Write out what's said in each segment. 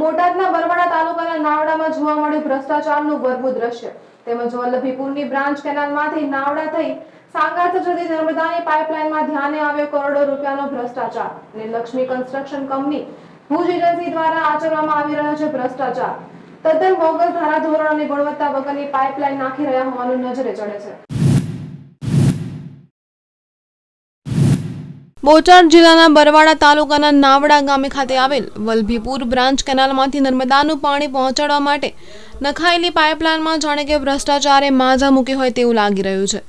બોટાદના બરવાડા તાલુકાના નાવડામાં જોવા મળ્યું ભ્રષ્ટાચારનું ગરબું દ્રશ્ય તેમજ વલ્લભીપુરની બ્રાન્ચ કેનાલમાંથી નાવડા થઈ સાંગાથ જતી નર્મદાની પાઇપલાઇનમાં ધ્યાને આવ્યો કરોડો રૂપિયાનો ભ્રષ્ટાચાર અને Lakshmi construction company Bhuj agency દ્વારા આચરવામાં આવી રહ્યો છે ભ્રષ્ટાચાર તદ્દન મોગલ ધારાધોરણ અને ગુણવત્તા વગરની પાઇપલાઇન નાખી રહ્યા હોવાનું નજરે ચડે છે બોટાદ જિલ્લાના બરવાડા તાલુકાના નાવડા ગામે ખાતે આવેલ વલભીપુર બ્રાન્ચ કેનાલમાંથી નર્મદાનું પાણી પહોંચાડવા માટે નખાયેલી પાઇપલાઇનમાં જાણે કે ભ્રષ્ટાચારે માજા મૂકી હોય તેવું લાગી રહ્યું છે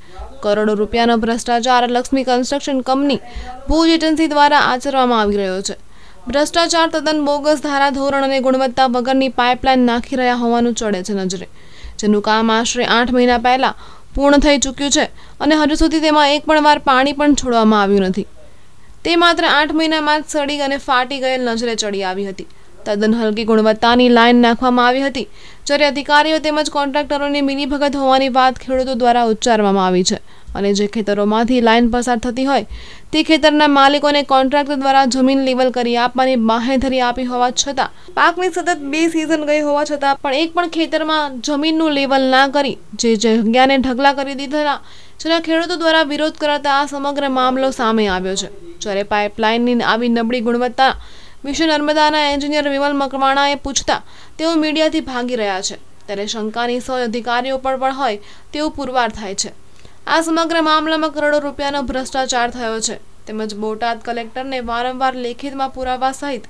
કરોડો રૂપિયાનો ભ્રષ્ટાચાર Lakshmi construction company Bhuj agency દ્વારા આચરવામાં આવી રહ્યો છે ભ્રષ્ટાચાર તદ્દન બોગસ ધારાધોરણ અને ગુણવત્તા વગરની પાઇપલાઇન નાખી રહ્યા હોવાનું ચડે છે નજરે જેનું કામ આશરે આઠ મહિના પહેલાં પૂર્ણ થઈ ચૂક્યું છે અને હજુ સુધી તેમાં એક પણ વાર પાણી પણ છોડવામાં આવ્યું નથી તે માત્ર આઠ મહિનામાં જ સડી અને ફાટી ગયેલ નજરે ચડી આવી હતી તદ્દન હલકી ગુણવત્તાની લાઇન નાખવામાં આવી હતી જ્યારે અધિકારીઓ તેમજ કોન્ટ્રાક્ટરોની ભગત હોવાની વાત ખેડૂતો દ્વારા ઉચ્ચારવામાં આવી છે અને જે ખેતરોમાંથી લાઇન પસાર થતી હોય તે ખેતરના માલિકોને કોન્ટ્રાક્ટર દ્વારા જમીન લેવલ કરી આપવાની બાહેધરી આપી હોવા છતાં પાકની સતત બે સિઝન ગઈ હોવા છતાં પણ એક પણ ખેતરમાં જમીનનું લેવલ ના કરી જે જગ્યાને ઢગલા કરી દીધેલા જેના ખેડૂતો દ્વારા વિરોધ કરાતા આ સમગ્ર મામલો સામે આવ્યો છે જ્યારે પાઇપલાઇનની આવી નબળી ગુણવત્તા વિશે નર્મદાના એન્જિનિયર વિમલ મકવાણાએ પૂછતા તેઓ મીડિયાથી ભાગી રહ્યા છે ત્યારે શંકાની સૌ અધિકારીઓ પર પણ હોય તેવું પુરવાર થાય છે આ સમગ્ર મામલામાં કરોડો રૂપિયાનો ભ્રષ્ટાચાર થયો છે તેમજ બોટાદ કલેક્ટરને વારંવાર લેખિતમાં પુરાવા સહિત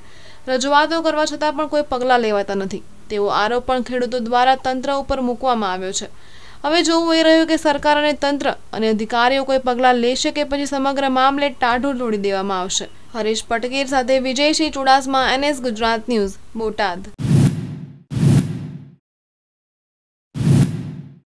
રજૂઆતો કરવા છતાં પણ કોઈ પગલાં લેવાતા નથી તેવો આરોપ પણ ખેડૂતો દ્વારા તંત્ર ઉપર મૂકવામાં આવ્યો છે હવે જોવું એ રહ્યું કે સરકાર અને તંત્ર અને અધિકારીઓ કોઈ પગલાં લેશે કે પછી સમગ્ર મામલે ટાઢું તોડી દેવામાં આવશે હરીશ પટકીર સાથે વિજયસિંહ ચુડાસમા એનએસ ગુજરાત ન્યૂઝ બોટાદ